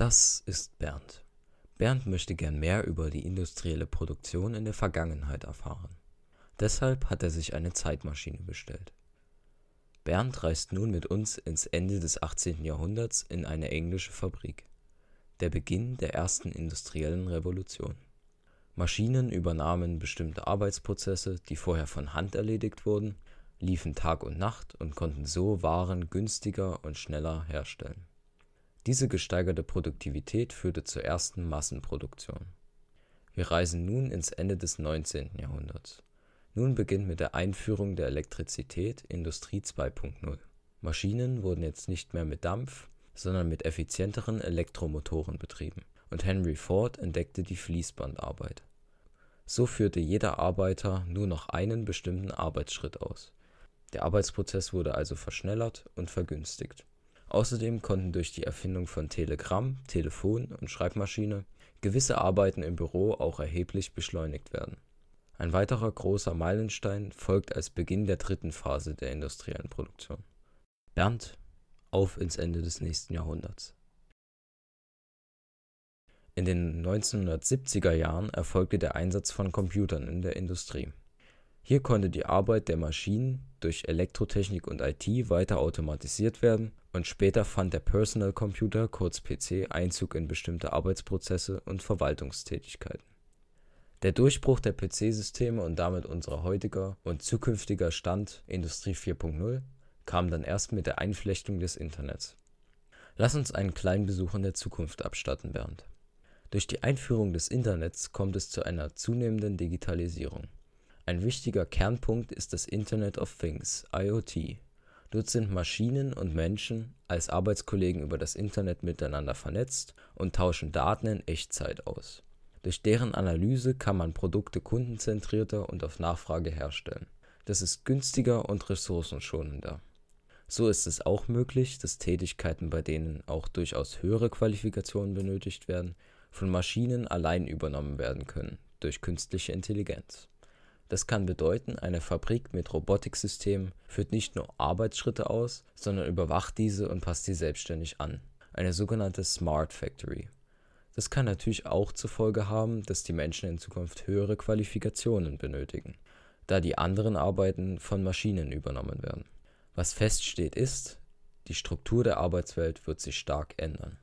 Das ist Bernd. Bernd möchte gern mehr über die industrielle Produktion in der Vergangenheit erfahren. Deshalb hat er sich eine Zeitmaschine bestellt. Bernd reist nun mit uns ins Ende des 18. Jahrhunderts in eine englische Fabrik. Der Beginn der ersten industriellen Revolution. Maschinen übernahmen bestimmte Arbeitsprozesse, die vorher von Hand erledigt wurden, liefen Tag und Nacht und konnten so Waren günstiger und schneller herstellen. Diese gesteigerte Produktivität führte zur ersten Massenproduktion. Wir reisen nun ins Ende des 19. Jahrhunderts. Nun beginnt mit der Einführung der Elektrizität Industrie 2.0. Maschinen wurden jetzt nicht mehr mit Dampf, sondern mit effizienteren Elektromotoren betrieben, und Henry Ford entdeckte die Fließbandarbeit. So führte jeder Arbeiter nur noch einen bestimmten Arbeitsschritt aus. Der Arbeitsprozess wurde also verschnellert und vergünstigt Außerdem konnten durch die Erfindung von Telegramm, Telefon und Schreibmaschine gewisse Arbeiten im Büro auch erheblich beschleunigt werden. Ein weiterer großer Meilenstein folgt als Beginn der dritten Phase der industriellen Produktion. Bernd, auf ins Ende des nächsten Jahrhunderts. In den 1970er Jahren erfolgte der Einsatz von Computern in der Industrie hier konnte die Arbeit der Maschinen durch Elektrotechnik und IT weiter automatisiert werden und später fand der Personal Computer kurz (PC) Einzug in bestimmte Arbeitsprozesse und Verwaltungstätigkeiten. Der Durchbruch der PC-Systeme und damit unser heutiger und zukünftiger Stand (Industrie 4.0) kam dann erst mit der Einflechtung des Internets. Lass uns einen kleinen Besuch in der Zukunft abstatten, Bernd. Durch die Einführung des Internets kommt es zu einer zunehmenden Digitalisierung ein wichtiger Kernpunkt ist das Internet of Things (IoT). Dort sind Maschinen und Menschen als Arbeitskollegen über das Internet miteinander vernetzt und tauschen Daten in Echtzeit aus. Durch deren Analyse kann man Produkte kundenzentrierter und auf Nachfrage herstellen. Das ist günstiger und ressourcenschonender. So ist es auch möglich, dass Tätigkeiten, bei denen auch durchaus höhere Qualifikationen benötigt werden, von Maschinen allein übernommen werden können durch künstliche Intelligenz das kann bedeuten, eine Fabrik mit Robotiksystemen führt nicht nur Arbeitsschritte aus, sondern überwacht diese und passt sie selbstständig an. Eine sogenannte Smart Factory. Das kann natürlich auch zur Folge haben, dass die Menschen in Zukunft höhere Qualifikationen benötigen, da die anderen Arbeiten von Maschinen übernommen werden. Was feststeht ist, die Struktur der Arbeitswelt wird sich stark ändern.